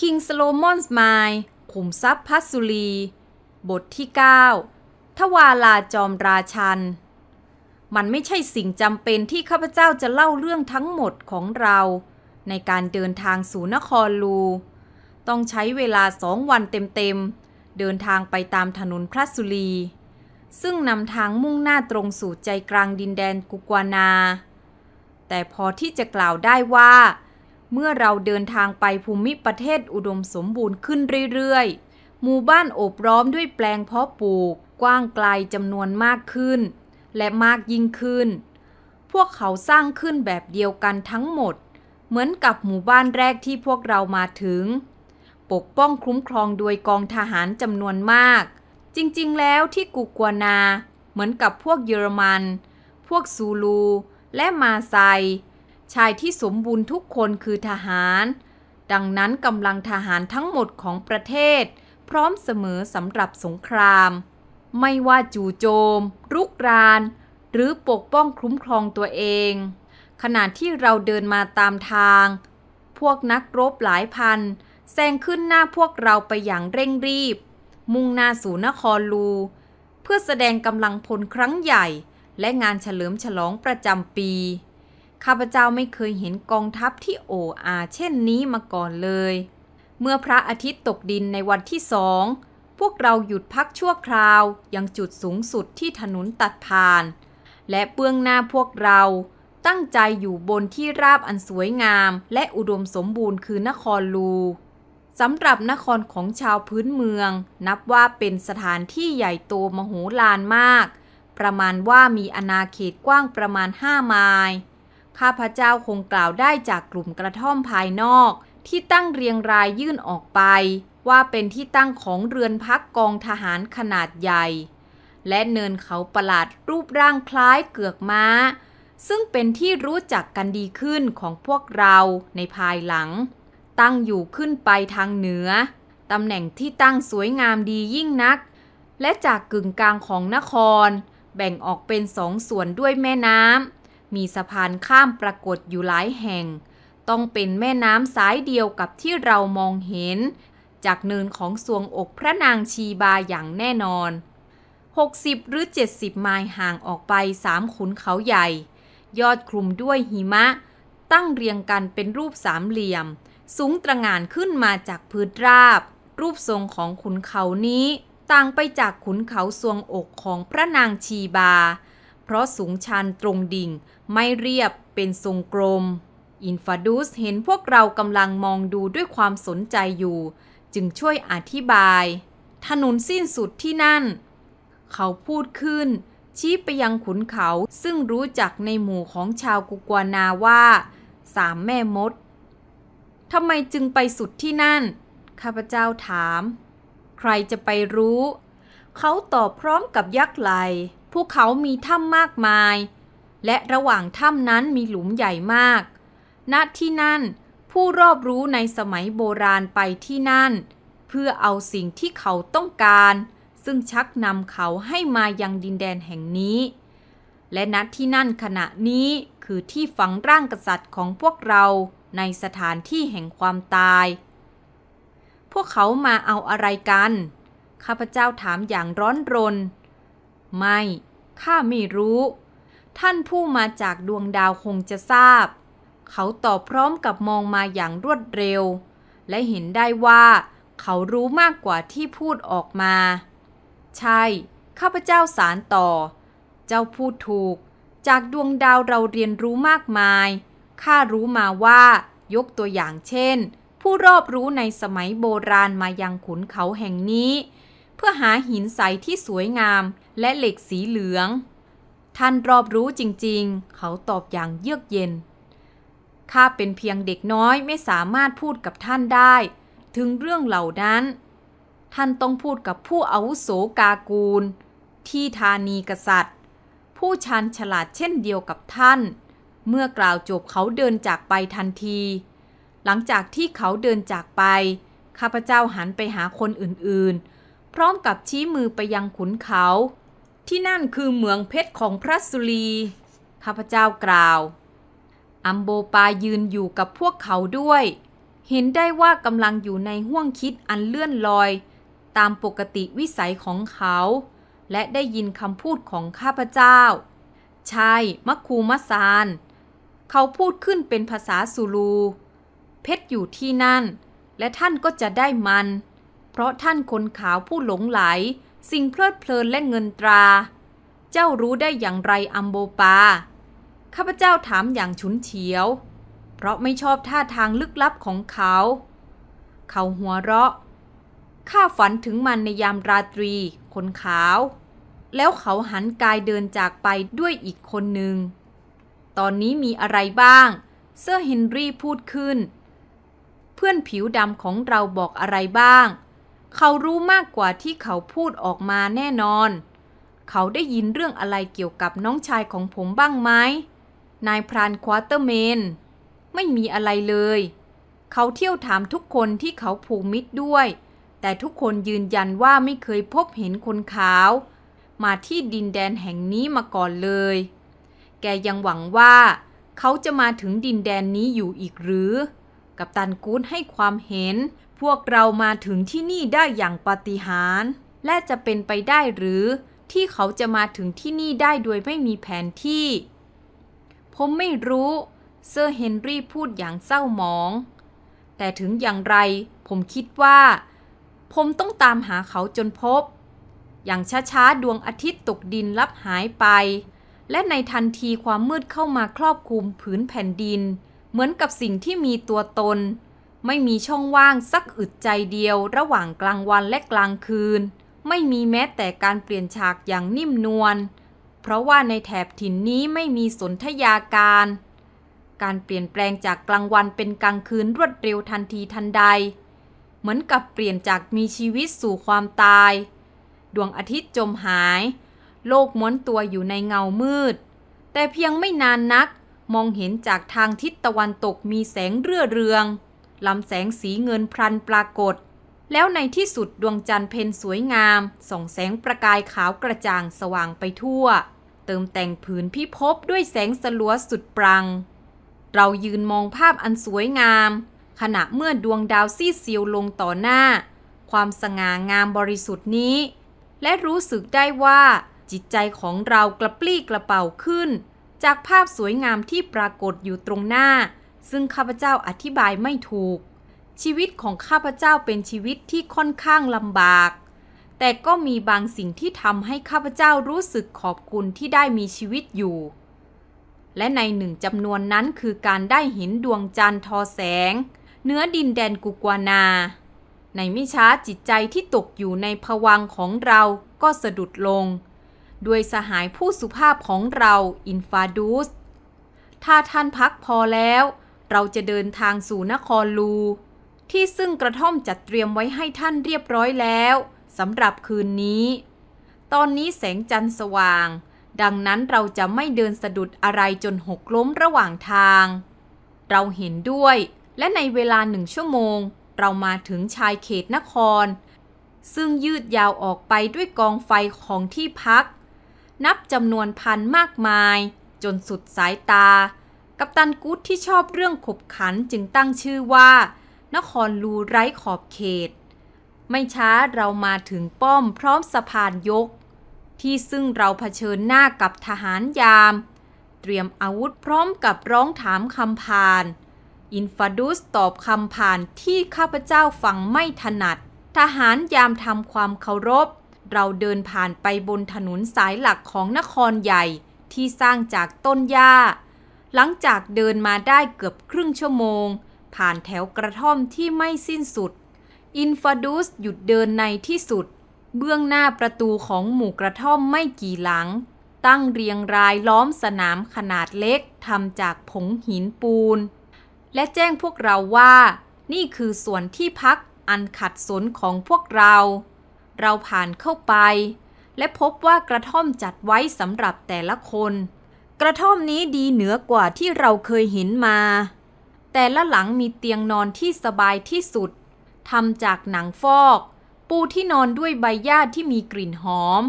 คิงสโลมอนส์มายขุมทรัพย์พัสุรี บทที่ 9 ทวาลาจอมราชัน มันไม่ใช่สิ่งจำเป็นที่ข้าพเจ้าจะเล่าเรื่องทั้งหมดของเรา ในการเดินทางสู่นครลู ต้องใช้เวลาสองวันเต็มๆ เดินทางไปตามถนนพระสุรี ซึ่งนำทางมุ่งหน้าตรงสู่ใจกลางดินแดนกุกวานา แต่พอที่จะกล่าวได้ว่าเมื่อเราเดินทางไปภูมิประเทศอุดมสมบูรณ์ขึ้นเรื่อยๆ หมู่บ้านโอบร้อมด้วยแปลงเพาะปลูกกว้างไกลจำนวนมากขึ้น และมากยิ่งขึ้น พวกเขาสร้างขึ้นแบบเดียวกันทั้งหมด เหมือนกับหมู่บ้านแรกที่พวกเรามาถึง ปกป้องคุ้มครองโดยกองทหารจำนวนมาก จริงๆ แล้วที่กุกวนา เหมือนกับพวกเยอรมัน พวกซูลู และมาไซชายที่สมบูรณ์ทุกคนคือทหาร ดังนั้นกำลังทหารทั้งหมดของประเทศ พร้อมเสมอสำหรับสงคราม ไม่ว่าจู่โจมรุกราน หรือปกป้องคุ้มครองตัวเองขณะที่เราเดินมาตามทาง พวกนักรบหลายพันแซงขึ้นหน้าพวกเราไปอย่างเร่งรีบ มุ่งหน้าสู่นครลู เพื่อแสดงกำลังพลครั้งใหญ่ และงานเฉลิมฉลองประจำปีข้าพเจ้าไม่เคยเห็นกองทัพที่โออาเช่นนี้มาก่อนเลย เมื่อพระอาทิตย์ตกดินในวันที่สอง พวกเราหยุดพักชั่วคราวยังจุดสูงสุดที่ถนนตัดผ่าน และเบื้องหน้าพวกเราตั้งใจอยู่บนที่ราบอันสวยงามและอุดมสมบูรณ์คือนครลู สำหรับนครของชาวพื้นเมืองนับว่าเป็นสถานที่ใหญ่โตมโหฬารมาก ประมาณว่ามีอาณาเขตกว้างประมาณ5ไมล์ข้าพเจ้าคงกล่าวได้จากกลุ่มกระท่อมภายนอกที่ตั้งเรียงรายยื่นออกไป ว่าเป็นที่ตั้งของเรือนพักกองทหารขนาดใหญ่ และเนินเขาประหลาดรูปร่างคล้ายเกือกม้า ซึ่งเป็นที่รู้จักกันดีขึ้นของพวกเราในภายหลัง ตั้งอยู่ขึ้นไปทางเหนือตำแหน่งที่ตั้งสวยงามดียิ่งนัก และจากกึ่งกลางของนคร แบ่งออกเป็นสองส่วนด้วยแม่น้ำมีสะพานข้ามปรากฏอยู่หลายแห่ง ต้องเป็นแม่น้ำสายเดียวกับที่เรามองเห็น จากเนินของสวงอกพระนางชีบาอย่างแน่นอน 60 หรือ 70ไมล์ห่างออกไปสามขุนเขาใหญ่ ยอดคลุมด้วยหิมะตั้งเรียงกันเป็นรูปสามเหลี่ยม สูงตระงานขึ้นมาจากพื้นราบ รูปทรงของขุนเขานี้ ต่างไปจากขุนเขาสวงอกของพระนางชีบา เพราะสูงชันตรงดิ่งไม่เรียบเป็นทรงกลม อินฟาดูสเห็นพวกเรากำลังมองดูด้วยความสนใจอยู่ จึงช่วยอธิบาย ถนนสิ้นสุดที่นั่น เขาพูดขึ้น ชี้ไปยังขุนเขาซึ่งรู้จักในหมู่ของชาวกุกวานาว่าสามแม่มดทำไมจึงไปสุดที่นั่น ข้าพเจ้าถาม ใครจะไปรู้ เขาตอบพร้อมกับยักษ์ไหลภูเขามีถ้ำมากมายและระหว่างถ้ำนั้นมีหลุมใหญ่มาก ณ ที่นั่นผู้รอบรู้ในสมัยโบราณไปที่นั่น เพื่อเอาสิ่งที่เขาต้องการ ซึ่งชักนำเขาให้มายังดินแดนแห่งนี้ และณที่นั่นขณะนี้คือที่ฝังร่างกษัตริย์ของพวกเราในสถานที่แห่งความตาย พวกเขามาเอาอะไรกันข้าพเจ้าถามอย่างร้อนรน ไม่ข้าไม่รู้ท่านผู้มาจากดวงดาวคงจะทราบ เขาตอบพร้อมกับมองมาอย่างรวดเร็ว และเห็นได้ว่า เขารู้มากกว่าที่พูดออกมา ใช่ ข้าพเจ้าสารต่อ เจ้าพูดถูก จากดวงดาวเราเรียนรู้มากมาย ข้ารู้มาว่า ยกตัวอย่างเช่น ผู้รอบรู้ในสมัยโบราณมายังขุนเขาแห่งนี้ เพื่อหาหินใสที่สวยงามและเหล็กสีเหลืองท่านรอบรู้จริงๆ เขาตอบอย่างเยือกเย็น ข้าเป็นเพียงเด็กน้อยไม่สามารถพูดกับท่านได้ ถึงเรื่องเหล่านั้น ท่านต้องพูดกับผู้อาวุโสกากูล ที่ธานีกษัตริย์ ผู้ชันฉลาดเช่นเดียวกับท่าน เมื่อกล่าวจบเขาเดินจากไปทันที หลังจากที่เขาเดินจากไป ข้าพเจ้าหันไปหาคนอื่นๆพร้อมกับชี้มือไปยังขุนเขาที่นั่นคือเหมืองเพชรของพระสุรี ข้าพเจ้ากล่าว อัมโบปายืนอยู่กับพวกเขาด้วย เห็นได้ว่ากำลังอยู่ในห้วงคิดอันเลื่อนลอย ตามปกติวิสัยของเขา และได้ยินคำพูดของข้าพเจ้า ใช่มัคคูมัสาน เขาพูดขึ้นเป็นภาษาสุลูเพชรอยู่ที่นั่น และท่านก็จะได้มัน เพราะท่านคนขาวผู้หลงไหลสิ่งเพลิดเพลินและเงินตรา เจ้ารู้ได้อย่างไรอัมโบปา ข้าพเจ้าถามอย่างฉุนเฉียว เพราะไม่ชอบท่าทางลึกลับของเขา เขาหัวเราะ ข้าฝันถึงมันในยามราตรี คนขาว แล้วเขาหันกายเดินจากไปด้วยอีกคนหนึ่ง ตอนนี้มีอะไรบ้าง เซอร์เฮนรี่พูดขึ้น เพื่อนผิวดำของเราบอกอะไรบ้างเขารู้มากกว่าที่เขาพูดออกมาแน่นอน เขาได้ยินเรื่องอะไรเกี่ยวกับน้องชายของผมบ้างไหม นายพรานควอเตอร์เมนไม่มีอะไรเลย เขาเที่ยวถามทุกคนที่เขาผูกมิตรด้วย แต่ทุกคนยืนยันว่าไม่เคยพบเห็นคนขาว มาที่ดินแดนแห่งนี้มาก่อนเลย แกยังหวังว่า เขาจะมาถึงดินแดนนี้อยู่อีกหรือ กัปตันกูดให้ความเห็นพวกเรามาถึงที่นี่ได้อย่างปาฏิหาริย์และจะเป็นไปได้หรือ ที่เขาจะมาถึงที่นี่ได้โดยไม่มีแผนที่ ผมไม่รู้ เซอร์เฮนรี่พูดอย่างเศร้าหมอง แต่ถึงอย่างไรผมคิดว่า ผมต้องตามหาเขาจนพบ อย่างช้าๆ ดวงอาทิตย์ตกดินลับหายไป และในทันทีความมืดเข้ามาครอบคลุมผืนแผ่นดิน เหมือนกับสิ่งที่มีตัวตนไม่มีช่องว่างสักอึดใจเดียว ระหว่างกลางวันและกลางคืน ไม่มีแม้แต่การเปลี่ยนฉากอย่างนิ่มนวลเพราะว่าในแถบถิ่นนี้ไม่มีสนธยาการ การเปลี่ยนแปลงจากกลางวันเป็นกลางคืน รวดเร็วทันทีทันใด เหมือนกับเปลี่ยนจากมีชีวิตสู่ความตาย ดวงอาทิตย์จมหาย โลกม้วนตัวอยู่ในเงามืด แต่เพียงไม่นานนัก มองเห็นจากทางทิศตะวันตกมีแสงเรื่อเรืองลำแสงสีเงินพรันปรากฏ แล้วในที่สุดดวงจันทร์เพนสวยงามส่องแสงประกายขาวกระจ่างสว่างไปทั่ว เติมแต่งผืนพิภพด้วยแสงสลัวสุดปรัง เรายืนมองภาพอันสวยงามขณะเมื่อดวงดาวซีเซียวลงต่อหน้า ความสง่างามบริสุทธิ์นี้ และรู้สึกได้ว่าจิตใจของเรากระปรี้กระเป๋าขึ้นจากภาพสวยงามที่ปรากฏอยู่ตรงหน้าซึ่งข้าพเจ้าอธิบายไม่ถูก ชีวิตของข้าพเจ้าเป็นชีวิตที่ค่อนข้างลำบาก แต่ก็มีบางสิ่งที่ทำให้ข้าพเจ้ารู้สึกขอบคุณที่ได้มีชีวิตอยู่ และในหนึ่งจำนวนนั้นคือการได้เห็นดวงจันทร์ทอแสง เนื้อดินแดนกุกวานา ในไม่ช้าจิตใจที่ตกอยู่ในผวังของเราก็สะดุดลง ด้วยสหายผู้สุภาพของเราอินฟาดูส ถ้าท่านพักพอแล้วเราจะเดินทางสู่นครลู ที่ซึ่งกระท่อมจัดเตรียมไว้ให้ท่านเรียบร้อยแล้วสำหรับคืนนี้ ตอนนี้แสงจันทร์สว่าง ดังนั้นเราจะไม่เดินสะดุดอะไรจนหกล้มระหว่างทาง เราเห็นด้วยและในเวลาหนึ่งชั่วโมง เรามาถึงชายเขตนคร ซึ่งยืดยาวออกไปด้วยกองไฟของที่พัก นับจำนวนพันมากมาย จนสุดสายตากัปตันกู๊ดที่ชอบเรื่องขบขันจึงตั้งชื่อว่า นครลูไร้ขอบเขต ไม่ช้าเรามาถึงป้อมพร้อมสะพานยก ที่ซึ่งเราเผชิญหน้ากับทหารยาม เตรียมอาวุธพร้อมกับร้องถามคำพาน อินฟาดุสตอบคำพานที่ข้าพเจ้าฟังไม่ถนัด ทหารยามทำความเคารพ เราเดินผ่านไปบนถนนสายหลักของนครใหญ่ที่สร้างจากต้นหญ้าหลังจากเดินมาได้เกือบครึ่งชั่วโมง ผ่านแถวกระท่อมที่ไม่สิ้นสุด อินฟาดูสหยุดเดินในที่สุด เบื้องหน้าประตูของหมู่กระท่อมไม่กี่หลัง ตั้งเรียงรายล้อมสนามขนาดเล็กทำจากผงหินปูน และแจ้งพวกเราว่านี่คือส่วนที่พักอันขัดสนของพวกเรา เราผ่านเข้าไป และพบว่ากระท่อมจัดไว้สำหรับแต่ละคนกระท่อมนี้ดีเหนือกว่าที่เราเคยเห็นมา แต่ละหลังมีเตียงนอนที่สบายที่สุด ทำจากหนังฟอก ปูที่นอนด้วยใบหญ้าที่มีกลิ่นหอม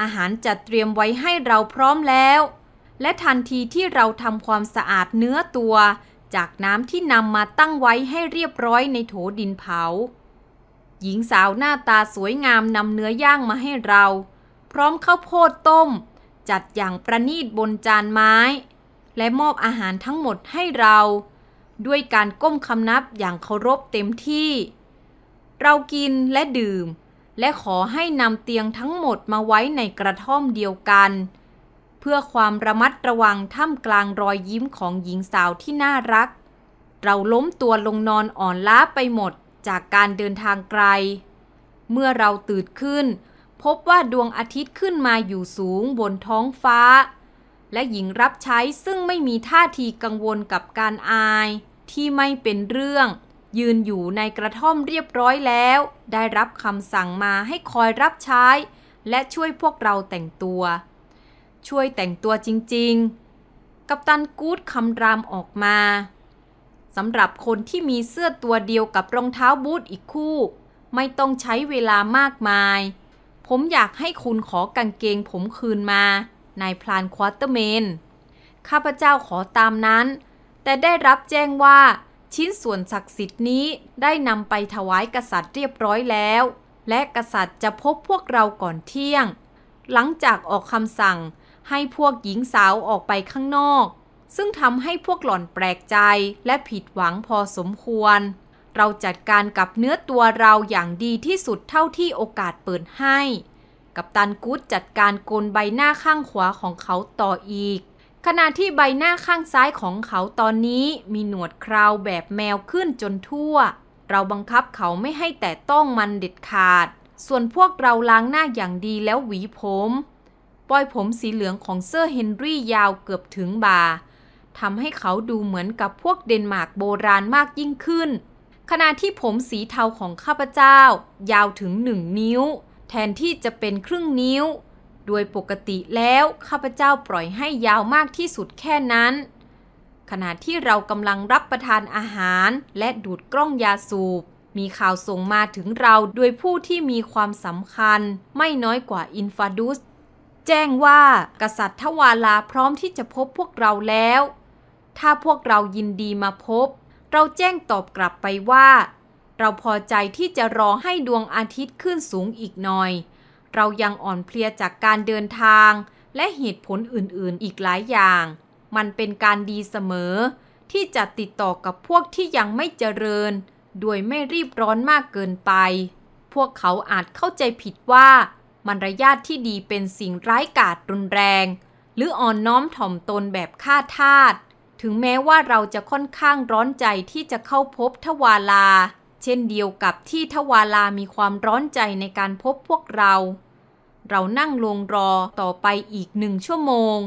อาหารจัดเตรียมไว้ให้เราพร้อมแล้ว และทันทีที่เราทำความสะอาดเนื้อตัว จากน้ำที่นำมาตั้งไว้ให้เรียบร้อยในโถดินเผา หญิงสาวหน้าตาสวยงามนำเนื้อย่างมาให้เรา พร้อมข้าวโพดต้มจัดอย่างประณีตบนจานไม้ และมอบอาหารทั้งหมดให้เรา ด้วยการก้มคำนับอย่างเคารพเต็มที่ เรากินและดื่ม และขอให้นำเตียงทั้งหมดมาไว้ในกระท่อมเดียวกัน เพื่อความระมัดระวัง ท่ามกลางรอยยิ้มของหญิงสาวที่น่ารัก เราล้มตัวลงนอนอ่อนล้าไปหมดจากการเดินทางไกล เมื่อเราตื่นขึ้นพบว่าดวงอาทิตย์ขึ้นมาอยู่สูงบนท้องฟ้า และหญิงรับใช้ซึ่งไม่มีท่าทีกังวลกับการอาย ที่ไม่เป็นเรื่อง ยืนอยู่ในกระท่อมเรียบร้อยแล้ว ได้รับคำสั่งมาให้คอยรับใช้ และช่วยพวกเราแต่งตัว ช่วยแต่งตัวจริงๆ กัปตันกู๊ดคำรามออกมา สำหรับคนที่มีเสื้อตัวเดียวกับรองเท้าบูทอีกคู่ ไม่ต้องใช้เวลามากมายผมอยากให้คุณขอกางเกงผมคืนมานายพลานควอเตอร์เมน ข้าพเจ้าขอตามนั้น แต่ได้รับแจ้งว่า ชิ้นส่วนศักดิ์สิทธิ์นี้ได้นำไปถวายกษัตริย์เรียบร้อยแล้ว และกษัตริย์จะพบพวกเราก่อนเที่ยง หลังจากออกคำสั่งให้พวกหญิงสาวออกไปข้างนอก ซึ่งทำให้พวกหล่อนแปลกใจและผิดหวังพอสมควรเราจัดการกับเนื้อตัวเราอย่างดีที่สุดเท่าที่โอกาสเปิดให้ กัปตันกู๊ดจัดการโกนใบหน้าข้างขวาของเขาต่ออีก ขณะที่ใบหน้าข้างซ้ายของเขาตอนนี้มีหนวดคราวแบบแมวขึ้นจนทั่ว เราบังคับเขาไม่ให้แต่ต้องมันเด็ดขาด ส่วนพวกเราล้างหน้าอย่างดีแล้วหวีผม ปล่อยผมสีเหลืองของเซอร์เฮนรี่ยาวเกือบถึงบ่าทำให้เขาดูเหมือนกับพวกเดนมาร์กโบราณมากยิ่งขึ้นขณะที่ผมสีเทาของข้าพเจ้า ยาวถึงหนึ่งนิ้ว แทนที่จะเป็นครึ่งนิ้ว โดยปกติแล้ว ข้าพเจ้าปล่อยให้ยาวมากที่สุดแค่นั้น ขณะที่เรากำลังรับประทานอาหาร และดูดกล้องยาสูบมีข่าวส่งมาถึงเราโดยผู้ที่มีความสำคัญไม่น้อยกว่าอินฟาดุสแจ้งว่ากษัตริย์ทวาลาพร้อมที่จะพบพวกเราแล้ว ถ้าพวกเรายินดีมาพบเราแจ้งตอบกลับไปว่าเราพอใจที่จะรอให้ดวงอาทิตย์ขึ้นสูงอีกหน่อย เรายังอ่อนเพลียจากการเดินทาง และเหตุผลอื่นๆอีกหลายอย่าง มันเป็นการดีเสมอ ที่จะติดต่อกับพวกที่ยังไม่เจริญ โดยไม่รีบร้อนมากเกินไป พวกเขาอาจเข้าใจผิดว่ามารยาทที่ดีเป็นสิ่งร้ายกาจรุนแรง หรืออ่อนน้อมถ่อมตนแบบฆ่าทาสถึงแม้ว่าเราจะค่อนข้างร้อนใจที่จะเข้าพบทวาลา เช่นเดียวกับที่ทวาลามีความร้อนใจในการพบพวกเรา เรานั่งลงรอต่อไปอีกหนึ่งชั่วโมง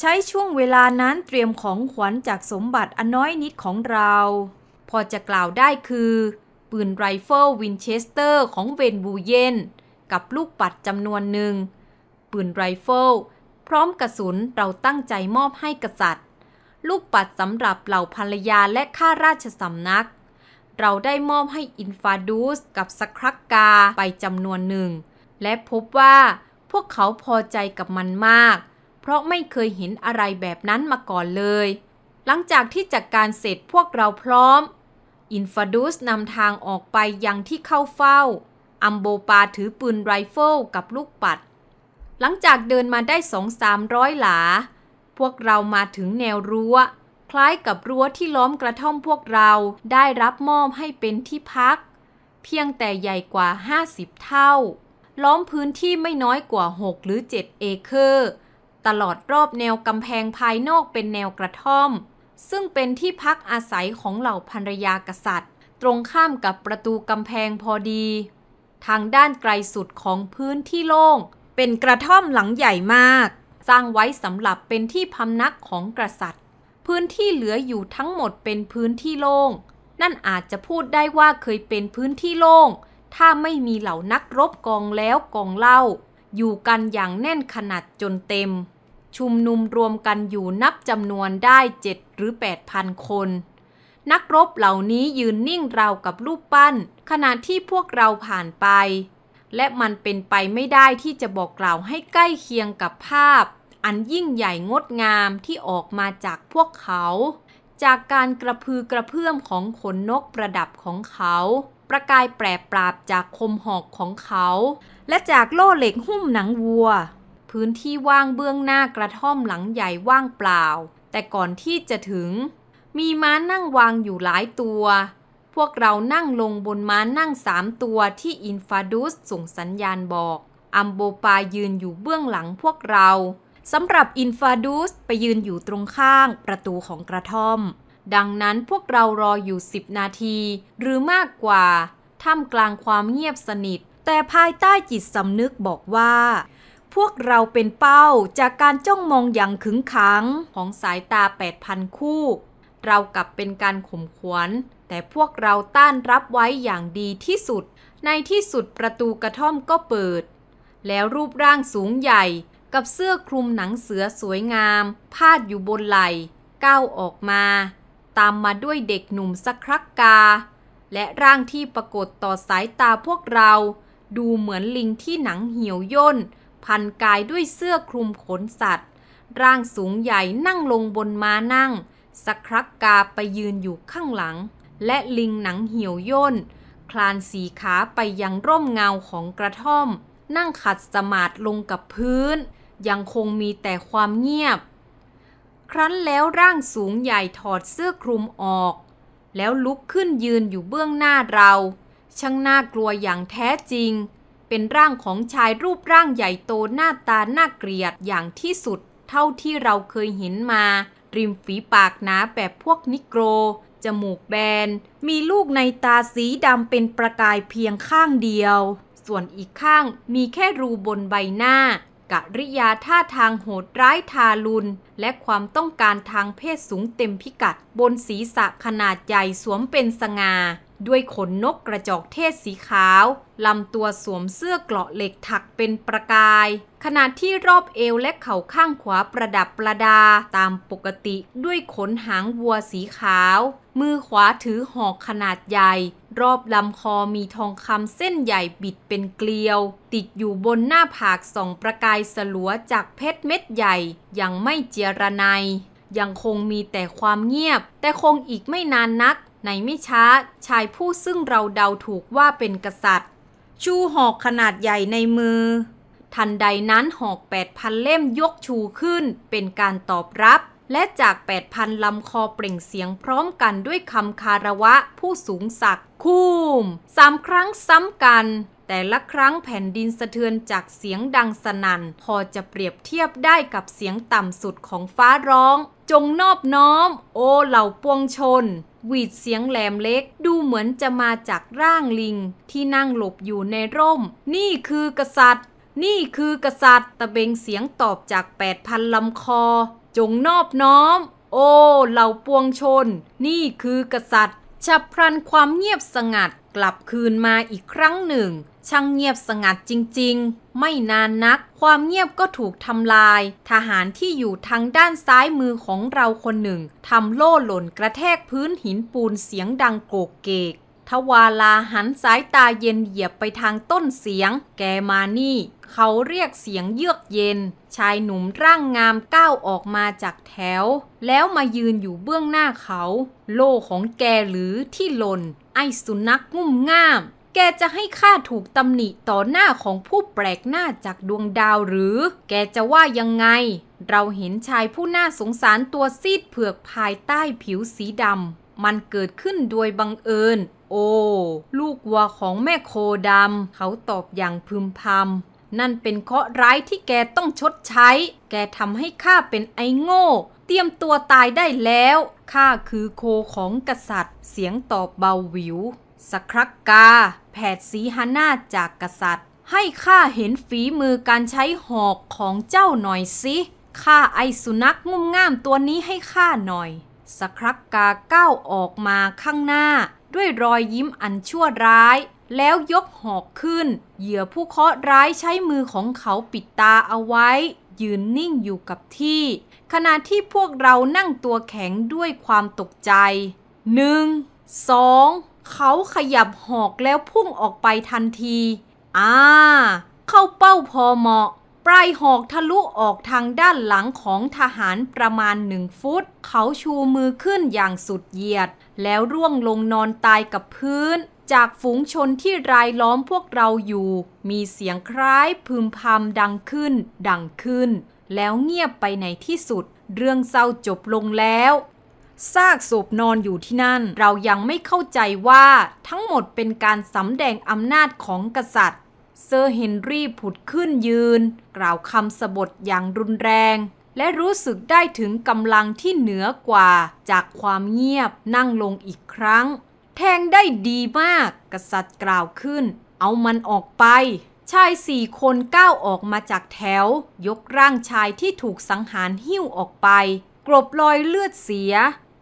ใช้ช่วงเวลานั้นเตรียมของขวัญจากสมบัติอน้อยนิดของเรา พอจะกล่าวได้คือ ปืนไรเฟิลวินเชสเตอร์ของเวนบูเยน กับลูกปัดจำนวนหนึ่ง ปืนไรเฟิลพร้อมกระสุนเราตั้งใจมอบให้กษัตริย์ลูกปัดสำหรับเหล่าภรรยาและข้าราชสำนัก เราได้มอบให้อินฟาดูสกับสครักกาไปจำนวนหนึ่ง และพบว่าพวกเขาพอใจกับมันมาก เพราะไม่เคยเห็นอะไรแบบนั้นมาก่อนเลย หลังจากที่จัดกการเสร็จพวกเราพร้อม อินฟาดูสนำทางออกไปยังที่เข้าเฝ้า อัมโบปาถือปืนไรเฟิลกับลูกปัด หลังจากเดินมาได้สองสามร้อยหลาพวกเรามาถึงแนวรั้ว คล้ายกับรั้วที่ล้อมกระท่อมพวกเราได้รับมอบให้เป็นที่พัก เพียงแต่ใหญ่กว่า50เท่า ล้อมพื้นที่ไม่น้อยกว่า 6 หรือ 7 เอเคอร์ตลอดรอบแนวกำแพงภายนอกเป็นแนวกระท่อม ซึ่งเป็นที่พักอาศัยของเหล่าภรรยากษัตริย์ ตรงข้ามกับประตูกำแพงพอดี ทางด้านไกลสุดของพื้นที่โล่งเป็นกระท่อมหลังใหญ่มากสร้างไว้สำหรับเป็นที่พำนักของกษัตริย์ พื้นที่เหลืออยู่ทั้งหมดเป็นพื้นที่โล่ง นั่นอาจจะพูดได้ว่าเคยเป็นพื้นที่โล่ง ถ้าไม่มีเหล่านักรบกองแล้วกองเล่า อยู่กันอย่างแน่นขนาดจนเต็ม ชุมนุมรวมกันอยู่นับจำนวนได้เจ็ดหรือแปดพันคน นักรบเหล่านี้ยืนนิ่งราวกับรูปปั้นขณะที่พวกเราผ่านไปและมันเป็นไปไม่ได้ที่จะบอกกล่าวให้ใกล้เคียงกับภาพ อันยิ่งใหญ่งดงามที่ออกมาจากพวกเขา จากการกระพือกระเพื่อมของขนนกประดับของเขา ประกายแปรปราบจากคมหอกของเขา และจากโล่เหล็กหุ้มหนังวัว พื้นที่ว่างเบื้องหน้ากระท่อมหลังใหญ่ว่างเปล่า แต่ก่อนที่จะถึง มีม้านั่งวางอยู่หลายตัวพวกเรานั่งลงบนม้านั่งสามตัวที่อินฟาดูสส่งสัญญาณบอกอัมโบปายืนอยู่เบื้องหลังพวกเรา สำหรับอินฟาดูสไปยืนอยู่ตรงข้างประตูของกระท่อม ดังนั้นพวกเรารออยู่ 10 นาที หรือมากกว่า ท่ามกลางความเงียบสนิท แต่ภายใต้จิตสำนึกบอกว่า พวกเราเป็นเป้าจากการจ้องมองอย่างขึงขังของสายตา 8,000 คู่ เรากลับเป็นการข่มขวัญแต่พวกเราต้านรับไว้อย่างดีที่สุด ในที่สุดประตูกระท่อม ก็เปิด แล้วรูปร่างสูงใหญ่กับเสื้อคลุมหนังเสือสวยงามพาดอยู่บนไหล่ ก้าวออกมา ตามมาด้วยเด็กหนุ่มสักครักกา และร่างที่ปรากฏต่อสายตาพวกเรา ดูเหมือนลิงที่หนังเหี่ยวย่นพันกายด้วยเสื้อคลุมขนสัตว์ ร่างสูงใหญ่นั่งลงบนม้านั่งสักครักกาไปยืนอยู่ข้างหลังและลิงหนังเหี่ยวย่นคลานสีขาไปยังร่มเงาของกระท่อม นั่งขัดสมาธิลงกับพื้น ยังคงมีแต่ความเงียบ ครั้นแล้วร่างสูงใหญ่ถอดเสื้อคลุมออก แล้วลุกขึ้นยืนอยู่เบื้องหน้าเรา ช่างน่ากลัวอย่างแท้จริง เป็นร่างของชายรูปร่างใหญ่โตหน้าตาน่าเกลียดอย่างที่สุด เท่าที่เราเคยเห็นมา ริมฝีปากหนาแบบพวกนิโกรจมูกแบน มีลูกในตาสีดำเป็นประกายเพียงข้างเดียว ส่วนอีกข้างมีแค่รูบนใบหน้ากริยาท่าทางโหดร้ายทารุณ และความต้องการทางเพศสูงเต็มพิกัดบนศีรษะขนาดใหญ่สวมเป็นสง่าด้วยขนนกกระจอกเทศสีขาวลำตัวสวมเสื้อเกราะเหล็กถักเป็นประกายขณะที่รอบเอวและเข่าข้างขวาประดับประดาตามปกติด้วยขนหางวัวสีขาว มือขวาถือหอกขนาดใหญ่ รอบลำคอมีทองคำเส้นใหญ่บิดเป็นเกลียว ติดอยู่บนหน้าผากส่องประกายสลัวจากเพชรเม็ดใหญ่ ยังไม่เจรไนยังคงมีแต่ความเงียบ แต่คงอีกไม่นานนักในไม่ช้าชายผู้ซึ่งเราเดาถูกว่าเป็นกษัตริย์ ชูหอกขนาดใหญ่ในมือ ทันใดนั้นหอกแปดพันเล่มยกชูขึ้น เป็นการตอบรับ และจากแปดพันลำคอเปล่งเสียงพร้อมกันด้วยคำคาระวะผู้สูงศักดิ์คู่มสามครั้งซ้ำกัน แต่ละครั้งแผ่นดินสะเทือนจากเสียงดังสนัน่น พอจะเปรียบเทียบได้กับเสียงต่ำสุดของฟ้าร้อง จงนอบน้อม โอเหล่าปวงชนหวีดเสียงแหลมเล็กดูเหมือนจะมาจากร่างลิงที่นั่งหลบอยู่ในร่ม นี่คือกษัตริย์ นี่คือกษัตริย์ตะเบงเสียงตอบจากแปดพันลำคอจงนอบน้อม โอ้เหล่าปวงชน นี่คือกษัตริย์ฉับพลันความเงียบสงัดกลับคืนมาอีกครั้งหนึ่งช่างเงียบสงัดจริงๆ ไม่นานนักความเงียบก็ถูกทำลาย ทหารที่อยู่ทางด้านซ้ายมือของเราคนหนึ่ง ทำโล่หล่นกระแทกพื้นหินปูนเสียงดังโกกเกก ทวาลาหันสายตาเย็นเหยียบ ไปทางต้นเสียง แกมานี่เขาเรียกเสียงเยือกเย็น ชายหนุ่มร่างงามก้าวออกมาจากแถว แล้วมายืนอยู่เบื้องหน้าเขา โล่ของแกหรือที่หล่น ไอสุนัขงุ่มง่ามแกจะให้ข้าถูกตำหนิต่อหน้าของผู้แปลกหน้าจากดวงดาวหรือ แกจะว่ายังไง เราเห็นชายผู้น่าสงสารตัวซีดเผือกภายใต้ผิวสีดำมันเกิดขึ้นโดยบังเอิญ โอ้ ลูกวัวของแม่โคดำเขาตอบอย่างพึมพำนั่นเป็นเคราะห์ร้ายที่แกต้องชดใช้ แกทำให้ข้าเป็นไอ้โง่เตรียมตัวตายได้แล้วข้าคือโคของกษัตริย์ เสียงตอบเบาหวิวสครักกา แผดสีหานาจากกษัตริย์ ให้ข้าเห็นฝีมือการใช้หอกของเจ้าหน่อยสิข้าไอสุนักงุ่มง่ามตัวนี้ให้ข้าหน่อยสครักกาก้าวออกมาข้างหน้า ด้วยรอยยิ้มอันชั่วร้าย แล้วยกหอกขึ้น เหยื่อผู้เคาะร้ายใช้มือของเขาปิดตาเอาไว้ ยืนนิ่งอยู่กับที่ ขณะที่พวกเรานั่งตัวแข็งด้วยความตกใจหนึ่งสองเขาขยับหอกแล้วพุ่งออกไปทันทีอ่า เข้าเป้าพอเหมาะ ปลายหอกทะลุออกทางด้านหลังของทหารประมาณหนึ่งฟุต เขาชูมือขึ้นอย่างสุดเหยียด แล้วร่วงลงนอนตายกับพื้น จากฝูงชนที่รายล้อมพวกเราอยู่ มีเสียงคล้ายพึมพำดังขึ้น ดังขึ้น แล้วเงียบไปในที่สุด เรื่องเศร้าจบลงแล้วซากศพนอนอยู่ที่นั่นเรายังไม่เข้าใจว่าทั้งหมดเป็นการสำแดงอำนาจของกษัตริย์เซอร์เฮนรี่ผุดขึ้นยืน กล่าวคำสบทอย่างรุนแรง และรู้สึกได้ถึงกำลังที่เหนือกว่า จากความเงียบนั่งลงอีกครั้ง แทงได้ดีมาก กษัตริย์กล่าวขึ้น เอามันออกไป ชายสี่คนก้าวออกมาจากแถว ยกร่างชายที่ถูกสังหารหิ้วออกไปกรบรอยเลือดเสีย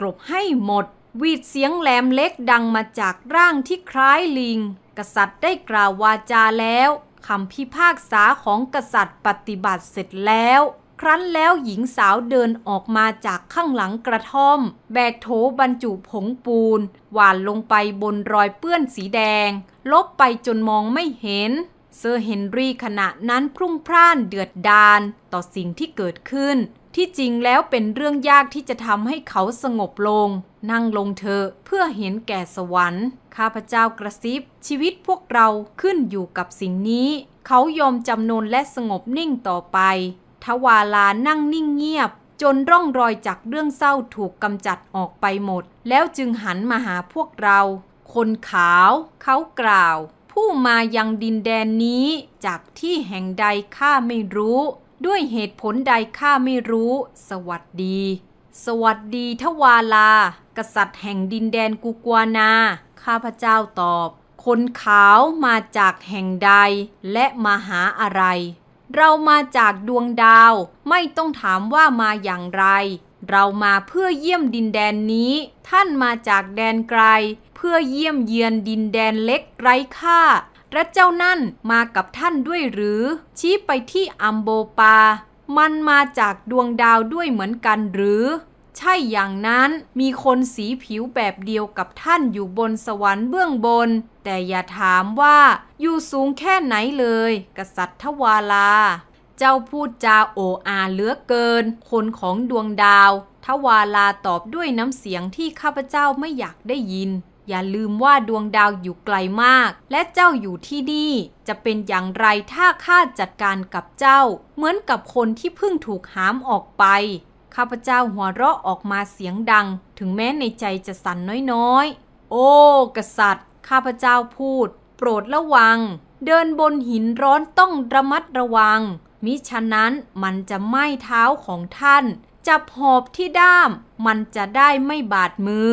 กลบให้หมด วีดเสียงแหลมเล็กดังมาจากร่างที่คล้ายลิง กษัตริย์ได้กล่าววาจาแล้ว คำพิพากษาของกษัตริย์ปฏิบัติเสร็จแล้ว ครั้นแล้วหญิงสาวเดินออกมาจากข้างหลังกระท่อม แบกโถบรรจุผงปูน หวานลงไปบนรอยเปื้อนสีแดง ลบไปจนมองไม่เห็น เซอร์เฮนรี่ขณะนั้นพรุ่งพร่านเดือดดาลต่อสิ่งที่เกิดขึ้นที่จริงแล้วเป็นเรื่องยากที่จะทำให้เขาสงบลง นั่งลงเธอเพื่อเห็นแก่สวรรค์ข้าพเจ้ากระซิบ ชีวิตพวกเราขึ้นอยู่กับสิ่งนี้ เขายอมจำนนและสงบนิ่งต่อไป ทวาลานั่งนิ่งเงียบ จนร่องรอยจากเรื่องเศร้าถูกกำจัดออกไปหมด แล้วจึงหันมาหาพวกเรา คนขาวเขากล่าวผู้มายังดินแดนนี้ จากที่แห่งใดข้าไม่รู้ด้วยเหตุผลใดข้าไม่รู้ สวัสดี สวัสดีทวาลา กษัตริย์แห่งดินแดนกุกวานา ข้าพเจ้าตอบ คนขาวมาจากแห่งใดและมาหาอะไร เรามาจากดวงดาว ไม่ต้องถามว่ามาอย่างไร เรามาเพื่อเยี่ยมดินแดนนี้ ท่านมาจากแดนไกล เพื่อเยี่ยมเยือนดินแดนเล็กไร้ค่าและเจ้านั่นมากับท่านด้วยหรือ ชี้ไปที่อัมโบปา มันมาจากดวงดาวด้วยเหมือนกันหรือ ใช่อย่างนั้นมีคนสีผิวแบบเดียวกับท่านอยู่บนสวรรค์เบื้องบน แต่อย่าถามว่าอยู่สูงแค่ไหนเลย กษัตริย์ทวาลาเจ้าพูดจาโอ้อาเหลือเกิน คนของดวงดาว ทวาลาตอบด้วยน้ำเสียงที่ข้าพเจ้าไม่อยากได้ยินอย่าลืมว่าดวงดาวอยู่ไกลมากและเจ้าอยู่ที่นี่จะเป็นอย่างไรถ้าข้าจัดการกับเจ้าเหมือนกับคนที่เพิ่งถูกหามออกไป ข้าพเจ้าหัวเราะออกมาเสียงดัง ถึงแม้ในใจจะสั่นน้อยๆ โอ้กษัตริย์ข้าพเจ้าพูด โปรดระวัง เดินบนหินร้อนต้องระมัดระวัง มิฉะนั้นมันจะไหม้เท้าของท่านจับหอบที่ด้ามมันจะได้ไม่บาดมือ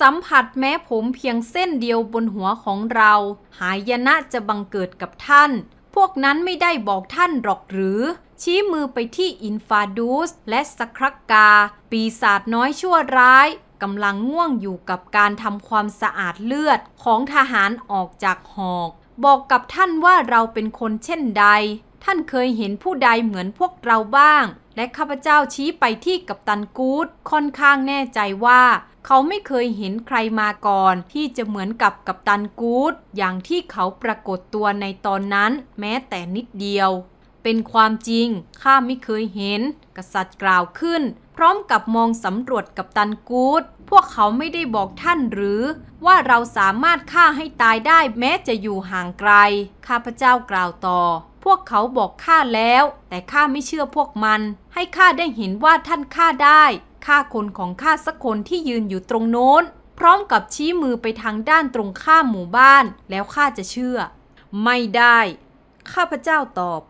สัมผัสแม้ผมเพียงเส้นเดียวบนหัวของเรา หายนะจะบังเกิดกับท่าน พวกนั้นไม่ได้บอกท่านหรอกหรือ ชี้มือไปที่อินฟาดูสและสครักกา ปีศาจน้อยชั่วร้ายกำลังง่วงอยู่กับการทำความสะอาดเลือดของทหารออกจากหอก บอกกับท่านว่าเราเป็นคนเช่นใด ท่านเคยเห็นผู้ใดเหมือนพวกเราบ้าง และข้าพเจ้าชี้ไปที่กัปตันกูดค่อนข้างแน่ใจว่าเขาไม่เคยเห็นใครมาก่อนที่จะเหมือนกับกัปตันกู๊ดอย่างที่เขาปรากฏตัวในตอนนั้นแม้แต่นิดเดียว เป็นความจริงข้าไม่เคยเห็นกษัตริย์กล่าวขึ้นพร้อมกับมองสำรวจกัปตันกู๊ดพวกเขาไม่ได้บอกท่านหรือว่าเราสามารถฆ่าให้ตายได้แม้จะอยู่ห่างไกลข้าพเจ้ากล่าวต่อ พวกเขาบอกข้าแล้วแต่ข้าไม่เชื่อพวกมัน ให้ข้าได้เห็นว่าท่านฆ่าได้ฆ่าคนของข้าสักคนที่ยืนอยู่ตรงโน้น พร้อมกับชี้มือไปทางด้านตรงข้ามหมู่บ้านแล้วข้าจะเชื่อ ไม่ได้ ข้าพเจ้าตอบ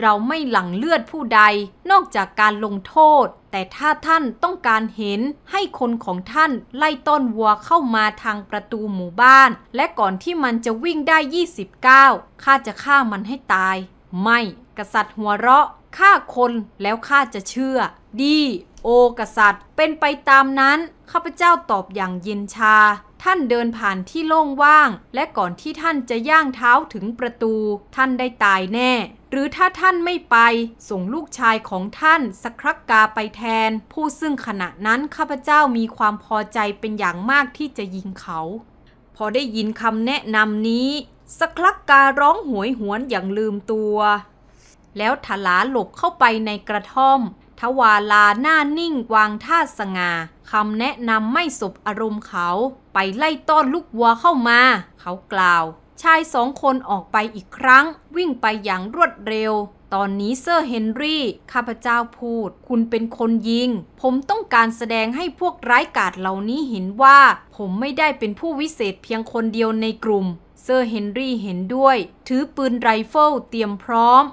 เราไม่หลั่งเลือดผู้ใด นอกจากการลงโทษ แต่ถ้าท่านต้องการเห็นให้คนของท่านไล่ต้นวัวเข้ามาทางประตูหมู่บ้าน และก่อนที่มันจะวิ่งได้ 2 9ก้าวข้าจะฆ่ามันให้ตาย ไม่ กษัตริย์หัวเราะฆ่าคนแล้วข้าจะเชื่อ ดีโอกษัตริย์เป็นไปตามนั้นข้าพเจ้าตอบอย่างเย็นชา ท่านเดินผ่านที่โล่งว่าง และก่อนที่ท่านจะย่างเท้าถึงประตู ท่านได้ตายแน่ หรือถ้าท่านไม่ไปส่งลูกชายของท่านสักครักกาไปแทน ผู้ซึ่งขณะนั้น ข้าพเจ้ามีความพอใจเป็นอย่างมากที่จะยิงเขา พอได้ยินคำแนะนำนี้สักครักการ้องหวยหวนอย่างลืมตัว แล้วถลาหลบเข้าไปในกระท่อมทวาลาหน้านิ่งวางท่าสง่าคำแนะนำไม่สบอารมณ์เขา ไปไล่ต้อนลูกวัวเข้ามา เขากล่าว ชายสองคนออกไปอีกครั้ง วิ่งไปอย่างรวดเร็ว ตอนนี้เซอร์เฮนรี่ข้าพเจ้าพูดคุณเป็นคนยิงผมต้องการแสดงให้พวกร้ายกาศเหล่านี้เห็นว่า ผมไม่ได้เป็นผู้วิเศษเพียงคนเดียวในกลุ่ม เซอร์เฮนรี่เห็นด้วย ถือปืนไรเฟิลเตรียมพร้อม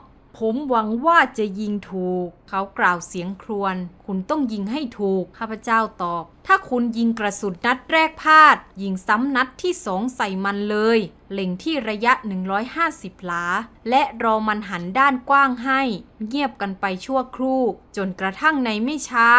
ผมหวังว่าจะยิงถูก เขากล่าวเสียงครวญคุณต้องยิงให้ถูก ข้าพเจ้าตอบ ถ้าคุณยิงกระสุนนัดแรกพลาด ยิงซ้ำนัดที่สองใส่มันเลยเล็งที่ระยะ 150 หลา และรอมันหันด้านกว้างให้ เงียบกันไปชั่วครู่ จนกระทั่งในไม่ช้า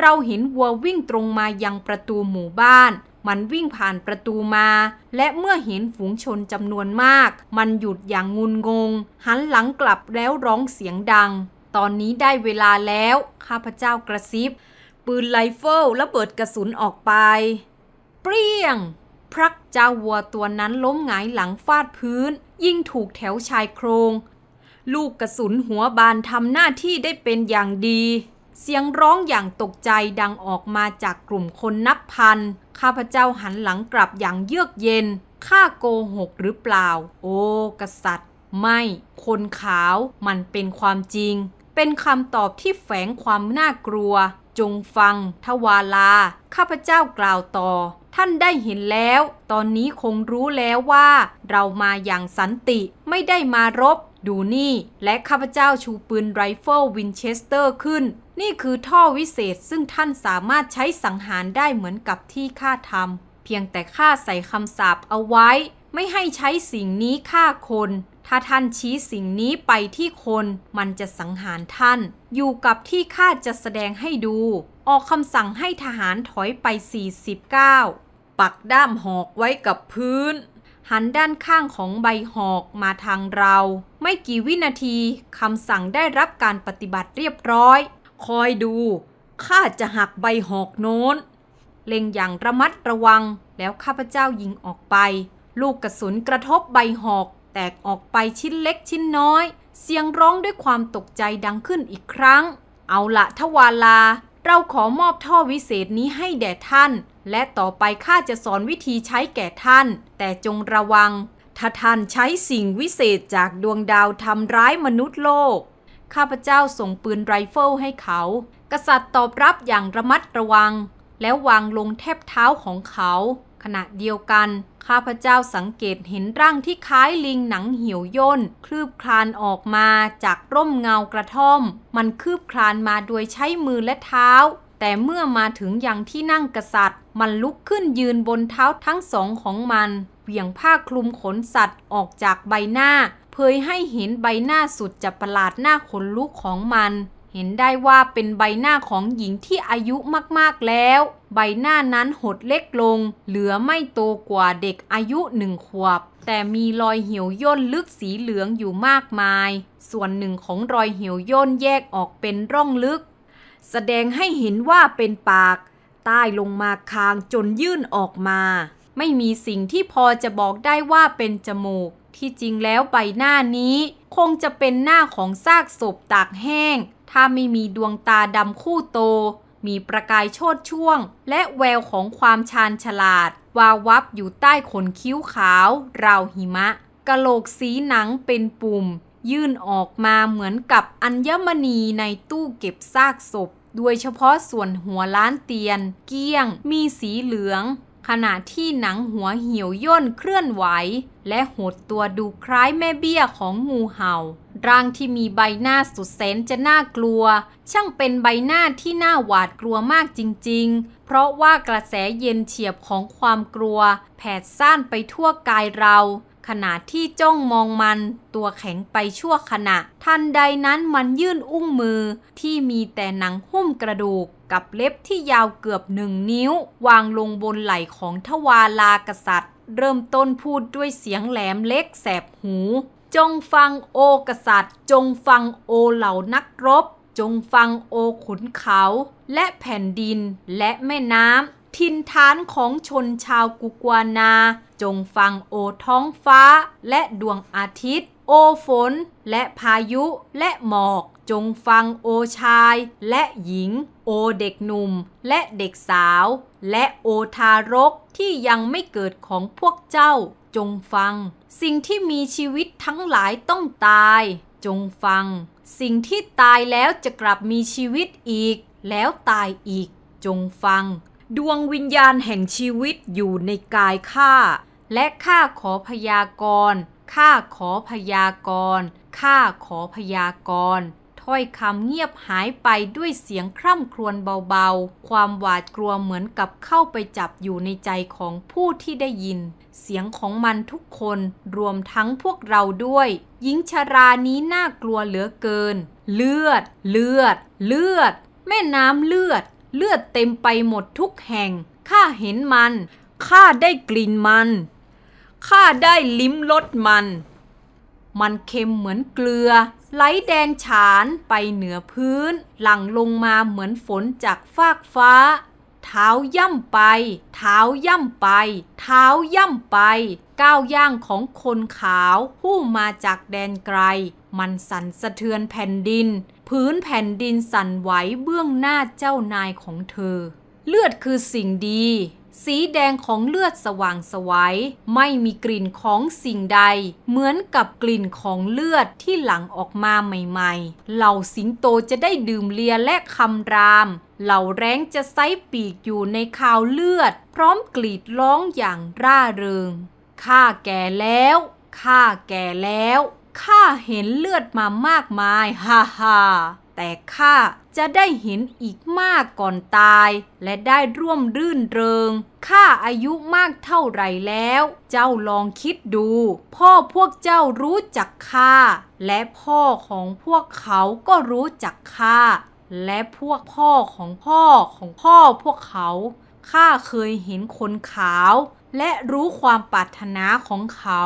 เราเห็นวัววิ่งตรงมายังประตูหมู่บ้านมันวิ่งผ่านประตูมา และเมื่อเห็นฝูงชนจำนวนมาก มันหยุดอย่างงุนงง หันหลังกลับแล้วร้องเสียงดัง ตอนนี้ได้เวลาแล้ว ข้าพเจ้ากระซิบปืนไลเฟิลแ้ะเปิดกระสุนออกไป เปรี้ยง พรักเจ้าวัวตัวนั้นล้มหงายหลังฟาดพื้น ยิ่งถูกแถวชายโครง ลูกกระสุนหัวบานทำหน้าที่ได้เป็นอย่างดีเสียงร้องอย่างตกใจดังออกมาจากกลุ่มคนนับพัน ข้าพเจ้าหันหลังกลับอย่างเยือกเย็น ข้าโกหกหรือเปล่า โอ้กษัตริย์ ไม่ คนขาวมันเป็นความจริง เป็นคำตอบที่แฝงความน่ากลัว จงฟังทวาลาข้าพเจ้ากล่าวต่อ ท่านได้เห็นแล้ว ตอนนี้คงรู้แล้วว่าเรามาอย่างสันติ ไม่ได้มารบดูนี่ และข้าพเจ้าชูปืนไรเฟิลวินเชสเตอร์ขึ้น นี่คือท่อวิเศษซึ่งท่านสามารถใช้สังหารได้เหมือนกับที่ข้าทำ เพียงแต่ข้าใส่คำสาปเอาไว้ ไม่ให้ใช้สิ่งนี้ฆ่าคน ถ้าท่านชี้สิ่งนี้ไปที่คนมันจะสังหารท่าน อยู่กับที่ข้าจะแสดงให้ดู ออกคำสั่งให้ทหารถอยไป 49 ปักด้ามหอกไว้กับพื้นหันด้านข้างของใบหอกมาทางเรา ไม่กี่วินาทีคำสั่งได้รับการปฏิบัติเรียบร้อย คอยดูข้าจะหักใบหอกโน้นเล็งอย่างระมัดระวังแล้วข้าพเจ้ายิงออกไป ลูกกระสุนกระทบใบหอกแตกออกไปชิ้นเล็กชิ้นน้อยเสียงร้องด้วยความตกใจดังขึ้นอีกครั้ง เอาละทวาลาเราขอมอบท่อวิเศษนี้ให้แด่ท่านและต่อไปข้าจะสอนวิธีใช้แก่ท่าน แต่จงระวัง ถ้าท่านใช้สิ่งวิเศษจากดวงดาวทำร้ายมนุษย์โลก ข้าพเจ้าส่งปืนไรเฟิลให้เขา กษัตริย์ตอบรับอย่างระมัดระวัง แล้ววางลงแทบเท้าของเขา ขณะเดียวกันข้าพเจ้าสังเกตเห็นร่างที่คล้ายลิงหนังเหี่ยวย่นคลืบคลานออกมาจากร่มเงากระท่อม มันคลืบคลานมาโดยใช้มือและเท้าแต่เมื่อมาถึงยังที่นั่งกษัตริย์ มันลุกขึ้นยืนบนเท้าทั้งสองของมัน เหวี่ยงผ้าคลุมขนสัตว์ออกจากใบหน้า เผยให้เห็นใบหน้าสุดจะประหลาดหน้าขนลุกของมัน เห็นได้ว่าเป็นใบหน้าของหญิงที่อายุมากๆแล้ว ใบหน้านั้นหดเล็กลง เหลือไม่โตกว่าเด็กอายุหนึ่งขวบ แต่มีรอยเหี่ยวย่นลึกสีเหลืองอยู่มากมาย ส่วนหนึ่งของรอยเหี่ยวย่นแยกออกเป็นร่องลึกแสดงให้เห็นว่าเป็นปาก ใต้ลงมาคางจนยื่นออกมา ไม่มีสิ่งที่พอจะบอกได้ว่าเป็นจมูก ที่จริงแล้วใบหน้านี้ คงจะเป็นหน้าของซากศพตากแห้ง ถ้าไม่มีดวงตาดำคู่โต มีประกายโชดช่วง และแววของความชาญฉลาด วาวับอยู่ใต้ขนคิ้วขาวราวหิมะกะโหลกสีหนังเป็นปุ่ม ยื่นออกมาเหมือนกับอัญมณีในตู้เก็บซากศพโดยเฉพาะส่วนหัวล้านเตียน เกี้ยงมีสีเหลืองขณะที่หนังหัวเหี่ยวย่นเคลื่อนไหว และหดตัวดูคล้ายแม่เบี้ยของงูเห่าร่างที่มีใบหน้าสุดแสนจะน่ากลัว ช่างเป็นใบหน้าที่น่าหวาดกลัวมากจริงๆ เพราะว่ากระแสเย็นเฉียบของความกลัว แผดซ่านไปทั่วกายเราขณะที่จ้องมองมันตัวแข็งไปชั่วขณะ ทันใดนั้นมันยื่นอุ้งมือที่มีแต่หนังหุ้มกระดูกกับเล็บที่ยาวเกือบหนึ่งนิ้ว วางลงบนไหล่ของทวาลากษัตริย์ เริ่มต้นพูดด้วยเสียงแหลมเล็กแสบหู จงฟังโอกษัตริย์ จงฟังโอเหล่านักรบ จงฟังโอขุนเขา และแผ่นดินและแม่น้ำถิ่นฐานของชนชาวกุกวานา จงฟังโอท้องฟ้า และดวงอาทิตย์ โอฝนและพายุและหมอก จงฟังโอชาย และหญิง โอเด็กหนุ่ม และเด็กสาว และโอทารกที่ยังไม่เกิดของพวกเจ้า จงฟัง สิ่งที่มีชีวิตทั้งหลายต้องตาย จงฟัง สิ่งที่ตายแล้วจะกลับมีชีวิตอีก แล้วตายอีก จงฟังดวงวิญญาณแห่งชีวิตอยู่ในกายข้า และข้าขอพยากรณ์ข้าขอพยากรณ์ข้าขอพยากรณ์ถ้อยคำเงียบหายไปด้วยเสียงคร่ำครวญเบาๆ ความหวาดกลัวเหมือนกับเข้าไปจับอยู่ในใจของผู้ที่ได้ยิน เสียงของมันทุกคนรวมทั้งพวกเราด้วยหญิงชารา นี้น่ากลัวเหลือเกิน เลือด เลือด เลือด แม่น้ำเลือดเลือดเต็มไปหมดทุกแห่ง ข้าเห็นมัน ข้าได้กลิ่นมัน ข้าได้ลิ้มรสมัน มันเค็มเหมือนเกลือ ไหลแดนฉานไปเหนือพื้น หลั่งลงมาเหมือนฝนจากฟากฟ้า เท้าย่ำไป เท้าย่ำไป เท้าย่ำไป ก้าวย่างของคนขาว ผู้มาจากแดนไกล มันสั่นสะเทือนแผ่นดินพื้นแผ่นดินสั่นไหวเบื้องหน้าเจ้านายของเธอ เลือดคือสิ่งดี สีแดงของเลือดสว่างสวยัยไม่มีกลิ่นของสิ่งใด เหมือนกับกลิ่นของเลือดที่หลั่งออกมาใหม่ๆเหล่าสิงโตจะได้ดื่มเลียและคำรามเหล่าแร้งจะไซปีกอยู่ในคาวเลือด พร้อมกรีดร้องอย่างร่าเริงข้าแก่แล้วข้าแก่แล้วข้าเห็นเลือดมามากมาย ฮ่าฮ่าแต่ข้าจะได้เห็นอีกมากก่อนตาย และได้ร่วมรื่นเริง ข้าอายุมากเท่าไรแล้ว เจ้าลองคิดดู พ่อพวกเจ้ารู้จักข้า และพ่อของพวกเขาก็รู้จักข้า และพวกพ่อของพ่อของพ่อพวกเขาข้าเคยเห็นคนขาวและรู้ความปรารถนาของเขา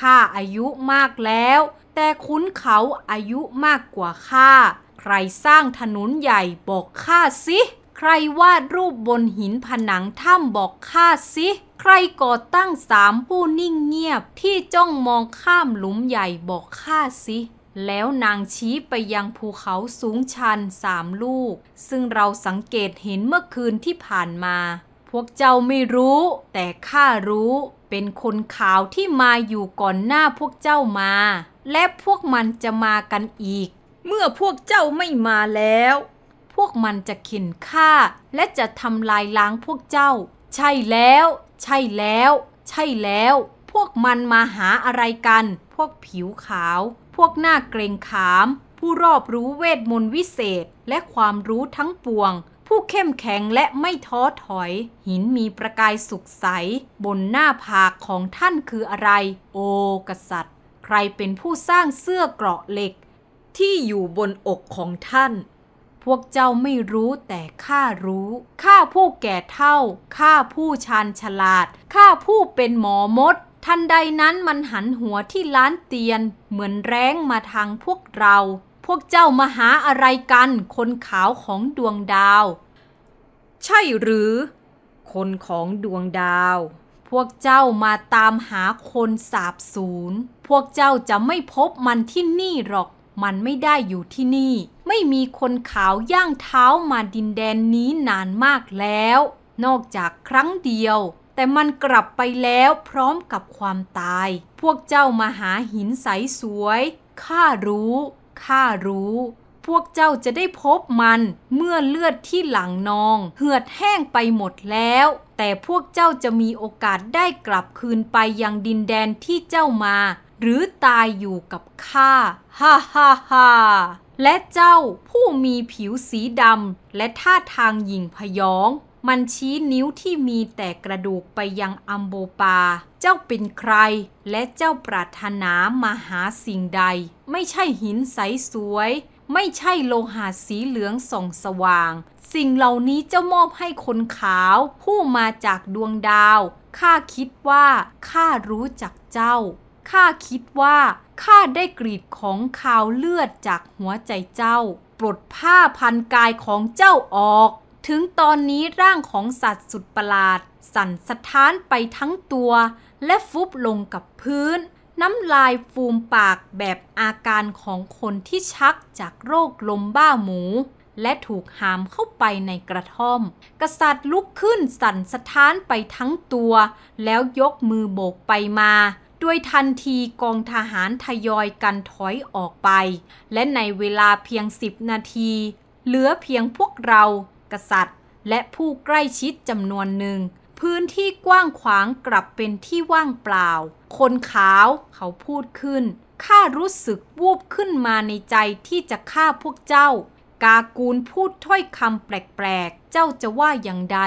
ข้าอายุมากแล้ว แต่คุ้นเขาอายุมากกว่าข้า ใครสร้างถนนใหญ่บอกข้าสิ ใครวาดรูปบนหินผนังถ้ำบอกข้าสิ ใครก่อตั้งสามผู้นิ่งเงียบที่จ้องมองข้ามหลุมใหญ่บอกข้าสิ แล้วนางชี้ไปยังภูเขาสูงชันสามลูก ซึ่งเราสังเกตเห็นเมื่อคืนที่ผ่านมาวกเจ้าไม่รู้ แต่ข้ารู้ เป็นคนขาวที่มาอยู่ก่อนหน้าพวกเจ้ามา และพวกมันจะมากันอีก เมื่อพวกเจ้าไม่มาแล้ว พวกมันจะเข็นฆ่าและจะทำลายล้างพวกเจ้า ใช่แล้ว ใช่แล้ว ใช่แล้ว พวกมันมาหาอะไรกัน พวกผิวขาว พวกหน้าเกรงขาม ผู้รอบรู้เวทมนต์วิเศษและความรู้ทั้งปวงผู้เข้มแข็งและไม่ท้อถอย หินมีประกายสุขใสบนหน้าผากของท่านคืออะไร โอกษัตริย์ ใครเป็นผู้สร้างเสื้อเกราะเหล็ก ที่อยู่บนอกของท่าน พวกเจ้าไม่รู้แต่ข้ารู้ข้าผู้แก่เท่าข้าผู้ชาญฉลาด ข้าผู้เป็นหมอมดทันใดนั้นมันหันหัวที่ล้านเตียนเหมือนแร้งมาทางพวกเราพวกเจ้ามาหาอะไรกัน คนขาวของดวงดาว ใช่หรือ คนของดวงดาว พวกเจ้ามาตามหาคนสาบสูญพวกเจ้าจะไม่พบมันที่นี่หรอก มันไม่ได้อยู่ที่นี่ ไม่มีคนขาวย่างเท้ามาดินแดนนี้นานมากแล้ว นอกจากครั้งเดียว แต่มันกลับไปแล้วพร้อมกับความตาย พวกเจ้ามาหาหินใสสวยข้ารู้ข้ารู้ พวกเจ้าจะได้พบมันเมื่อเลือดที่หลังนอง เหือดแห้งไปหมดแล้ว แต่พวกเจ้าจะมีโอกาสได้กลับคืนไปยังดินแดนที่เจ้ามา หรือตายอยู่กับข้า ฮ่าฮ่าฮ่าและเจ้าผู้มีผิวสีดำและท่าทางหยิ่งพยองมันชี้นิ้วที่มีแต่กระดูกไปยังอัมโบปา เจ้าเป็นใคร และเจ้าปรารถนามาหาสิ่งใด ไม่ใช่หินใสสวย ไม่ใช่โลหะสีเหลืองส่องสว่าง สิ่งเหล่านี้เจ้ามอบให้คนขาวผู้มาจากดวงดาวข้าคิดว่าข้ารู้จักเจ้าข้าคิดว่าข้าได้กรีดของขาวเลือดจากหัวใจเจ้า ปลดผ้าพันกายของเจ้าออกถึงตอนนี้ร่างของสัตว์สุดประหลาด สั่นสะท้านไปทั้งตัว และฟุบลงกับพื้น น้ำลายฟูมปากแบบอาการของคนที่ชักจากโรคลมบ้าหมู และถูกหามเข้าไปในกระท่อม กษัตริย์ลุกขึ้นสั่นสะท้านไปทั้งตัว แล้วยกมือโบกไปมาด้วยทันทีกองทหารทยอยกันถอยออกไป และในเวลาเพียงสิบนาที เหลือเพียงพวกเรากษัตริย์และผู้ใกล้ชิดจำนวนหนึ่ง พื้นที่กว้างขวางกลับเป็นที่ว่างเปล่า คนขาวเขาพูดขึ้นข้ารู้สึกวูบขึ้นมาในใจที่จะฆ่าพวกเจ้า กากูลพูดถ้อยคำแปลกๆเจ้าจะว่าอย่างใด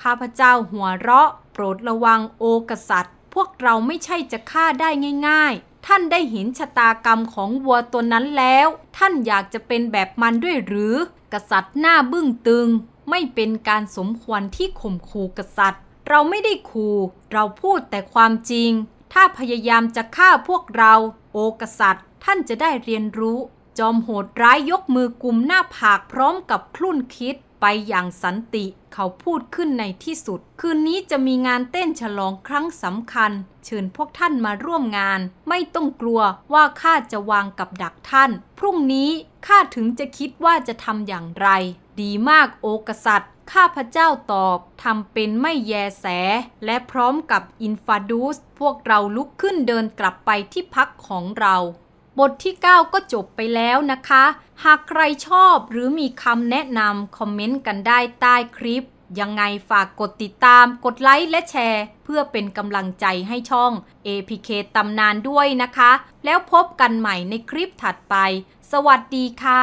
ข้าพเจ้าหัวเราะ โปรดระวังโอกษัตริย์ พวกเราไม่ใช่จะฆ่าได้ง่าย ๆ ท่านได้เห็นชะตากรรมของวัวตัวนั้นแล้ว ท่านอยากจะเป็นแบบมันด้วยหรือกษัตริย์หน้าบึ้งตึง ไม่เป็นการสมควรที่ข่มขู่กษัตริย์ เราไม่ได้ขู่เราพูดแต่ความจริง ถ้าพยายามจะฆ่าพวกเรา โอกษัตริย์ ท่านจะได้เรียนรู้ จอมโหดร้ายยกมือกลุ่มหน้าผากพร้อมกับคลุ่นคิดไปอย่างสันติ เขาพูดขึ้นในที่สุด คืนนี้จะมีงานเต้นฉลองครั้งสำคัญ เชิญพวกท่านมาร่วมงาน ไม่ต้องกลัวว่าข้าจะวางกับดักท่าน พรุ่งนี้ข้าถึงจะคิดว่าจะทำอย่างไร ดีมากโอกษัตริย์ข้าพระเจ้าตอบทำเป็นไม่แยแส และพร้อมกับอินฟาดูสพวกเราลุกขึ้นเดินกลับไปที่พักของเรา บทที่ 9 ก็จบไปแล้วนะคะ หากใครชอบหรือมีคำแนะนำคอมเมนต์กันได้ใต้คลิป ยังไงฝากกดติดตาม กดไลค์และแชร์ เพื่อเป็นกำลังใจให้ช่อง APK ตำนานด้วยนะคะ แล้วพบกันใหม่ในคลิปถัดไปสวัสดีค่ะ